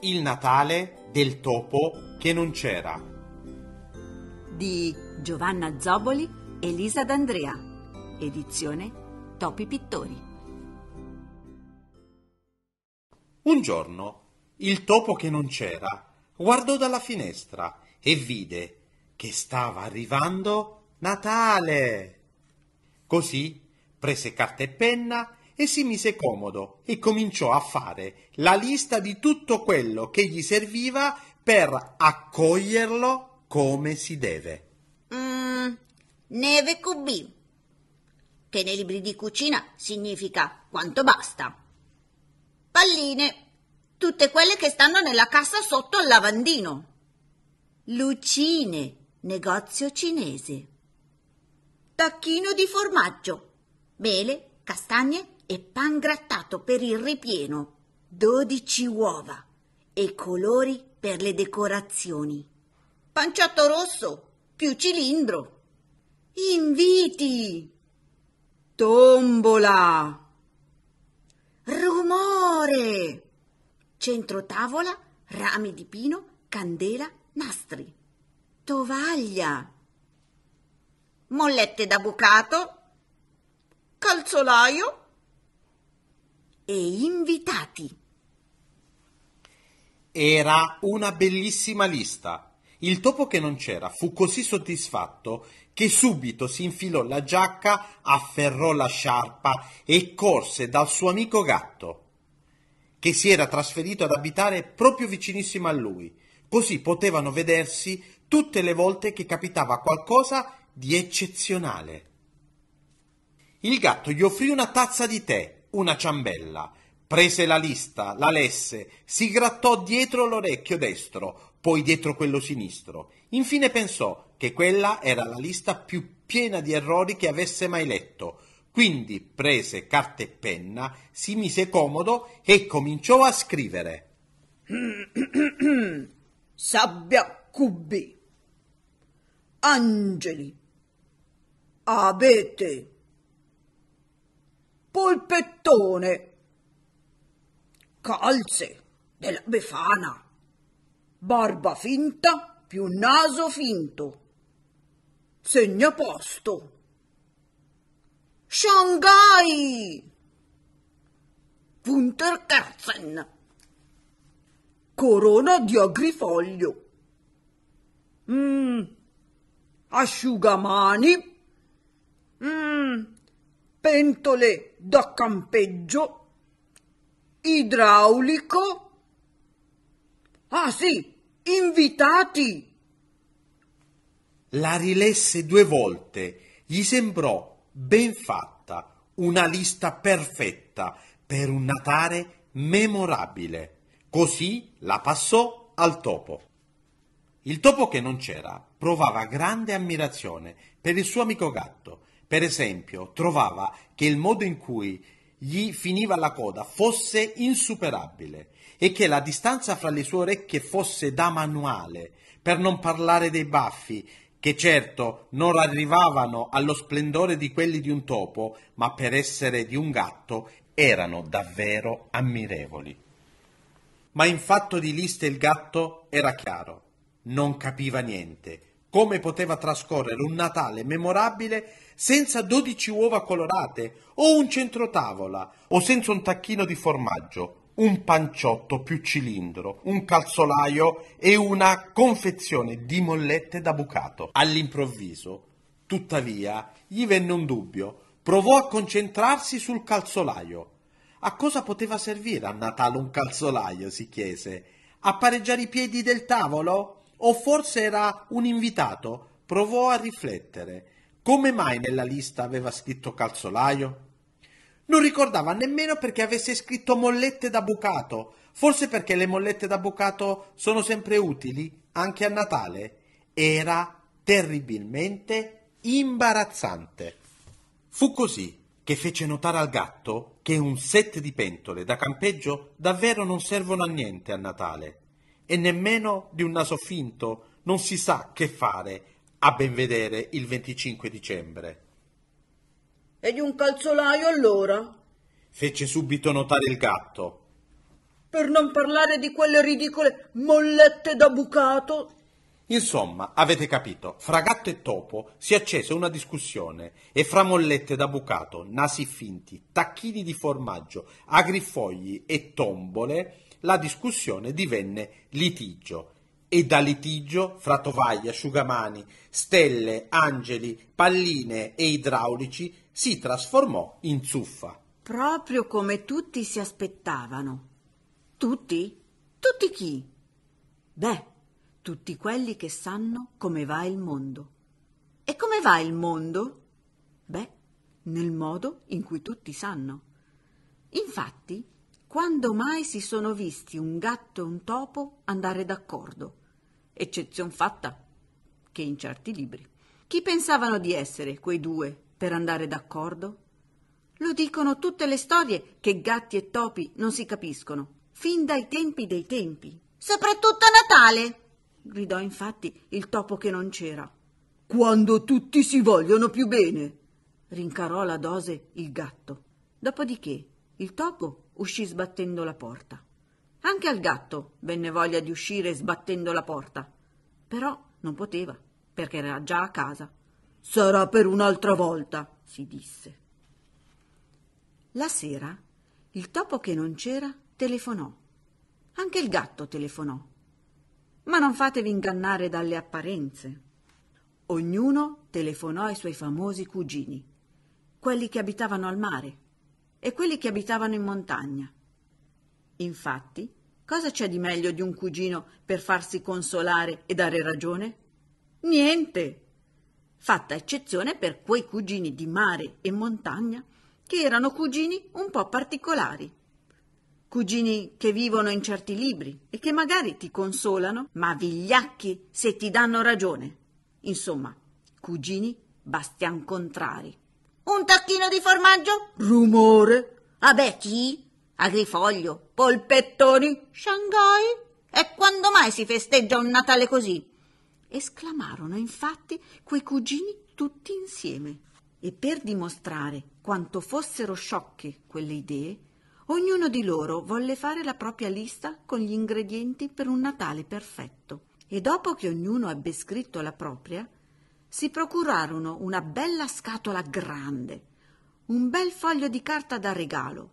Il Natale del topo che non c'era di Giovanna Zoboli e Lisa D'Andrea, edizione Topi Pittori. Un giorno il topo che non c'era guardò dalla finestra e vide che stava arrivando Natale. Così prese carta e penna e si mise comodo e cominciò a fare la lista di tutto quello che gli serviva per accoglierlo come si deve. Mm, neve QB, che nei libri di cucina significa quanto basta. Palline, tutte quelle che stanno nella cassa sotto al lavandino. Lucine, negozio cinese. Tacchino di formaggio, mele, castagne e pan grattato per il ripieno, 12 uova e colori per le decorazioni. Panciotto rosso più cilindro. Inviti! Tombola! Rumore! Centro tavola, rami di pino, candela, nastri. Tovaglia! Mollette da bucato, calzolaio, e invitati. Era una bellissima lista. Il topo che non c'era fu così soddisfatto che subito si infilò la giacca, afferrò la sciarpa e corse dal suo amico gatto, che si era trasferito ad abitare proprio vicinissimo a lui, così potevano vedersi tutte le volte che capitava qualcosa di eccezionale. Il gatto gli offrì una tazza di tè una ciambella. Prese la lista, la lesse, si grattò dietro l'orecchio destro, poi dietro quello sinistro. Infine pensò che quella era la lista più piena di errori che avesse mai letto. Quindi prese carta e penna, si mise comodo e cominciò a scrivere. Sabbia cubi. angeli, Avete polpettone, calze della Befana, barba finta più naso finto, segna posto, Shanghai! Wunderkerzen! Corona di agrifoglio. Mmm, asciugamani. Mmm, pentole da campeggio, idraulico. Ah sì, invitati! La rilesse due volte, gli sembrò ben fatta, una lista perfetta per un Natale memorabile. Così la passò al topo. Il topo che non c'era provava grande ammirazione per il suo amico gatto per esempio, trovava che il modo in cui gli finiva la coda fosse insuperabile e che la distanza fra le sue orecchie fosse da manuale, per non parlare dei baffi, che certo non arrivavano allo splendore di quelli di un topo, ma per essere di un gatto erano davvero ammirevoli. Ma in fatto di liste il gatto era chiaro, non capiva niente, come poteva trascorrere un Natale memorabile senza 12 uova colorate o un centrotavola o senza un tacchino di formaggio, un panciotto più cilindro, un calzolaio e una confezione di mollette da bucato. All'improvviso, tuttavia, gli venne un dubbio. Provò a concentrarsi sul calzolaio. A cosa poteva servire a Natale un calzolaio? si chiese. A pareggiare i piedi del tavolo? o forse era un invitato, provò a riflettere. Come mai nella lista aveva scritto calzolaio? Non ricordava nemmeno perché avesse scritto mollette da bucato, forse perché le mollette da bucato sono sempre utili anche a Natale. Era terribilmente imbarazzante. Fu così che fece notare al gatto che un set di pentole da campeggio davvero non servono a niente a Natale e nemmeno di un naso finto non si sa che fare a ben vedere il 25 dicembre. E di un calzolaio allora? fece subito notare il gatto. Per non parlare di quelle ridicole mollette da bucato. Insomma, avete capito, fra gatto e topo si accese una discussione e fra mollette da bucato, nasi finti, tacchini di formaggio, agrifogli e tombole la discussione divenne litigio e da litigio fra tovaglie, asciugamani, stelle, angeli, palline e idraulici si trasformò in zuffa. Proprio come tutti si aspettavano. Tutti? Tutti chi? Beh, tutti quelli che sanno come va il mondo. E come va il mondo? Beh, nel modo in cui tutti sanno. Infatti, quando mai si sono visti un gatto e un topo andare d'accordo, eccezion fatta che in certi libri. Chi pensavano di essere quei due per andare d'accordo? Lo dicono tutte le storie che gatti e topi non si capiscono, fin dai tempi dei tempi. Soprattutto a Natale! gridò infatti il topo che non c'era. Quando tutti si vogliono più bene! rincarò la dose il gatto. Dopodiché il topo uscì sbattendo la porta. Anche al gatto venne voglia di uscire sbattendo la porta. Però non poteva, perché era già a casa. Sarà per un'altra volta, si disse. La sera il topo che non c'era telefonò. Anche il gatto telefonò. Ma non fatevi ingannare dalle apparenze. Ognuno telefonò ai suoi famosi cugini, quelli che abitavano al mare e quelli che abitavano in montagna. Infatti, cosa c'è di meglio di un cugino per farsi consolare e dare ragione? Niente! Fatta eccezione per quei cugini di mare e montagna che erano cugini un po' particolari. Cugini che vivono in certi libri e che magari ti consolano, ma vigliacchi se ti danno ragione. Insomma, cugini bastian contrari. Un tacchino di formaggio? Rumore. chi? Agrifoglio? Polpettoni? Shanghai? E quando mai si festeggia un Natale così? esclamarono infatti quei cugini tutti insieme. E per dimostrare quanto fossero sciocche quelle idee, ognuno di loro volle fare la propria lista con gli ingredienti per un Natale perfetto. E dopo che ognuno ebbe scritto la propria, si procurarono una bella scatola grande, un bel foglio di carta da regalo,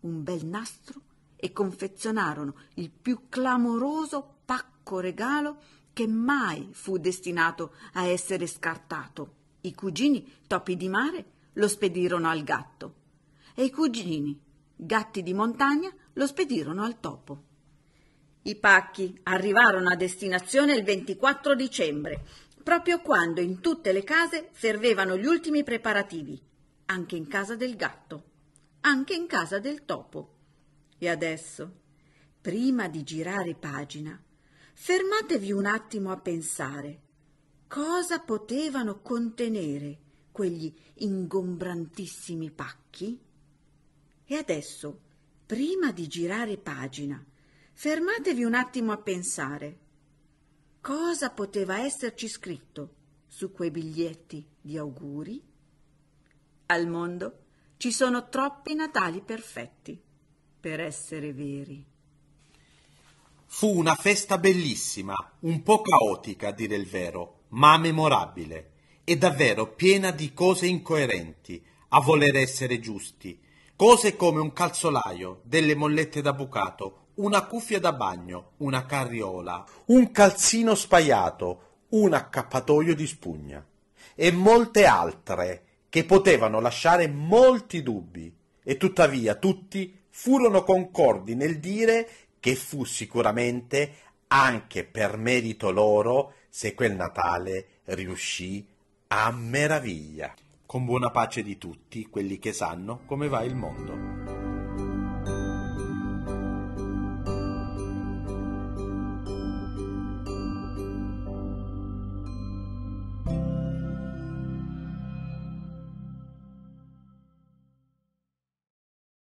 un bel nastro e confezionarono il più clamoroso pacco regalo che mai fu destinato a essere scartato. I cugini topi di mare lo spedirono al gatto e i cugini gatti di montagna lo spedirono al topo. I pacchi arrivarono a destinazione il 24 dicembre proprio quando in tutte le case fervevano gli ultimi preparativi, anche in casa del gatto, anche in casa del topo. E adesso, prima di girare pagina, fermatevi un attimo a pensare cosa potevano contenere quegli ingombrantissimi pacchi? E adesso, prima di girare pagina, fermatevi un attimo a pensare Cosa poteva esserci scritto su quei biglietti di auguri? Al mondo ci sono troppi Natali perfetti per essere veri. Fu una festa bellissima, un po' caotica a dire il vero, ma memorabile e davvero piena di cose incoerenti, a voler essere giusti, cose come un calzolaio, delle mollette da bucato, una cuffia da bagno, una carriola, un calzino spaiato, un accappatoio di spugna e molte altre che potevano lasciare molti dubbi e tuttavia tutti furono concordi nel dire che fu sicuramente anche per merito loro se quel Natale riuscì a meraviglia. Con buona pace di tutti quelli che sanno come va il mondo.